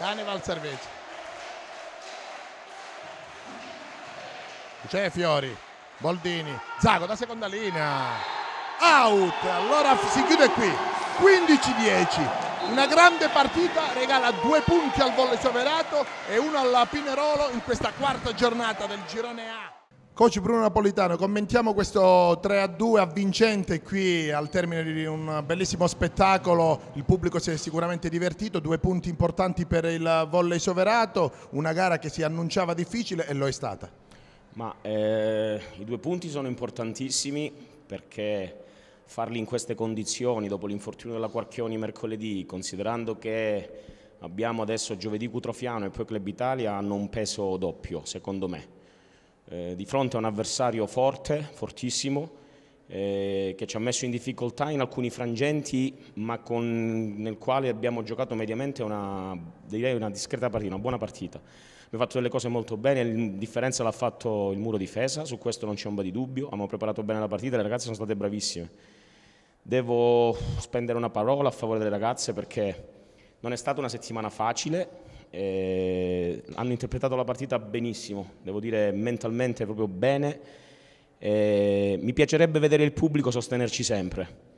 Carnival Servizio. C'è Fiori, Boldini, Zago da seconda linea. Out, allora si chiude qui. 15-10. Una grande partita regala due punti al Volle Soverato e uno alla Pinerolo in questa quarta giornata del girone A. Coach Bruno Napolitano, commentiamo questo 3-2 a avvincente qui al termine di un bellissimo spettacolo, il pubblico si è sicuramente divertito, due punti importanti per il volley soverato, una gara che si annunciava difficile e lo è stata. Ma eh, i due punti sono importantissimi perché farli in queste condizioni dopo l'infortunio della Quarchioni mercoledì, considerando che abbiamo adesso giovedì Cutrofiano e poi Club Italia, hanno un peso doppio secondo me eh, di fronte a un avversario forte, fortissimo, eh, che ci ha messo in difficoltà in alcuni frangenti, ma con, nel quale abbiamo giocato mediamente una, direi una discreta partita, una buona partita. Abbiamo fatto delle cose molto bene, la differenza l'ha fatto il muro difesa, su questo non c'è un po' di dubbio, abbiamo preparato bene la partita, le ragazze sono state bravissime. Devo spendere una parola a favore delle ragazze perché non è stata una settimana facile, eh, hanno interpretato la partita benissimo, devo dire mentalmente proprio bene. Eh, mi piacerebbe vedere il pubblico sostenerci sempre.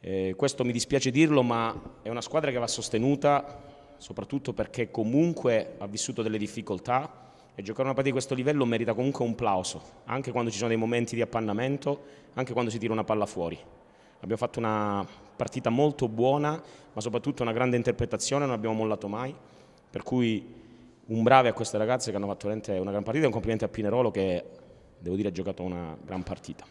Eh, questo mi dispiace dirlo, ma è una squadra che va sostenuta soprattutto perché comunque ha vissuto delle difficoltà e giocare una partita di questo livello merita comunque un plauso, anche quando ci sono dei momenti di appannamento, anche quando si tira una palla fuori. Abbiamo fatto una partita molto buona, ma soprattutto una grande interpretazione, non abbiamo mollato mai. Per cui un bravo a queste ragazze che hanno fatto una gran partita e un complimento a Pinerolo che devo dire ha giocato una gran partita.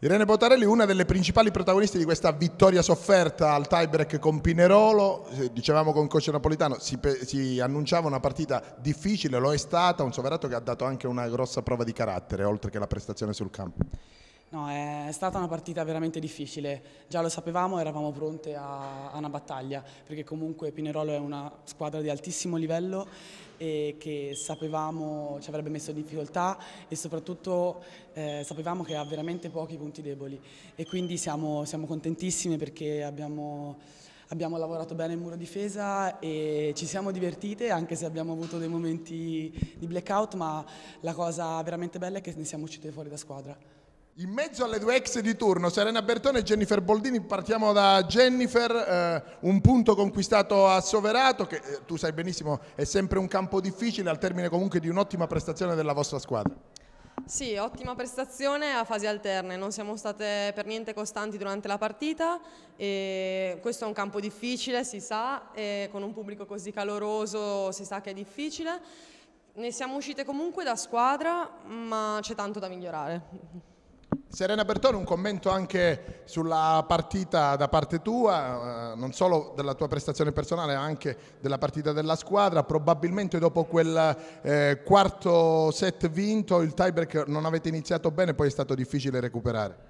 Irene Botarelli, una delle principali protagoniste di questa vittoria sofferta al tiebreak con Pinerolo, eh, dicevamo con coach napolitano, si, si, annunciava una partita difficile, lo è stata, un soverato che ha dato anche una grossa prova di carattere, oltre che la prestazione sul campo. No, è stata una partita veramente difficile, già lo sapevamo, eravamo pronte a, a una battaglia, perché comunque Pinerolo è una squadra di altissimo livello e che sapevamo ci avrebbe messo in difficoltà e soprattutto eh, sapevamo che ha veramente pochi punti deboli e quindi siamo, siamo contentissime perché abbiamo, abbiamo lavorato bene in muro difesa e ci siamo divertite anche se abbiamo avuto dei momenti di blackout ma la cosa veramente bella è che ne siamo uscite fuori da squadra. In mezzo alle due ex di turno, Serena Bertone e Jennifer Boldini, partiamo da Jennifer, eh, un punto conquistato a Soverato, che eh, tu sai benissimo è sempre un campo difficile, al termine comunque di un'ottima prestazione della vostra squadra. Sì, ottima prestazione a fasi alterne, non siamo state per niente costanti durante la partita, e questo è un campo difficile, si sa, con un pubblico così caloroso si sa che è difficile. Ne siamo uscite comunque da squadra, ma c'è tanto da migliorare. Serena Bertone, un commento anche sulla partita da parte tua, eh, non solo della tua prestazione personale, ma anche della partita della squadra. Probabilmente dopo quel eh, quarto set vinto, il tiebreak non avete iniziato bene, poi è stato difficile recuperare.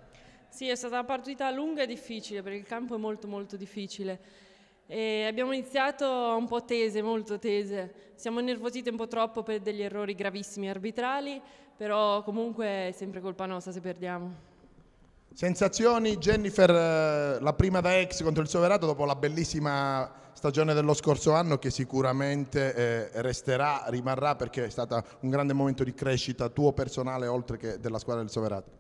Sì, è stata una partita lunga e difficile, perché il campo è molto molto difficile. E abbiamo iniziato un po' tese, molto tese. Siamo nervosite un po' troppo per degli errori gravissimi arbitrali, però comunque è sempre colpa nostra se perdiamo. Sensazioni, Jennifer, eh, la prima da ex contro il Soverato dopo la bellissima stagione dello scorso anno che sicuramente eh, resterà, rimarrà perché è stato un grande momento di crescita tuo personale oltre che della squadra del Soverato.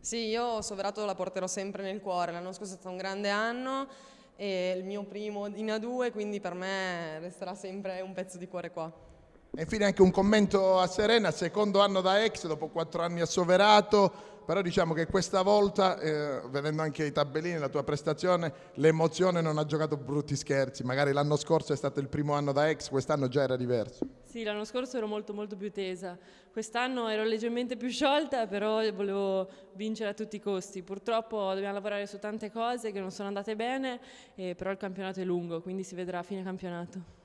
Sì, io Soverato la porterò sempre nel cuore, l'anno scorso è stato un grande anno e il mio primo in A2, quindi per me resterà sempre un pezzo di cuore qua. E infine anche un commento a Serena, secondo anno da ex, dopo quattro anni a Soverato, però diciamo che questa volta, eh, vedendo anche i tabellini, la tua prestazione, l'emozione non ha giocato brutti scherzi, magari l'anno scorso è stato il primo anno da ex, quest'anno già era diverso. Sì, l'anno scorso ero molto molto più tesa, quest'anno ero leggermente più sciolta, però volevo vincere a tutti i costi. Purtroppo dobbiamo lavorare su tante cose che non sono andate bene, eh, però il campionato è lungo, quindi si vedrà a fine campionato.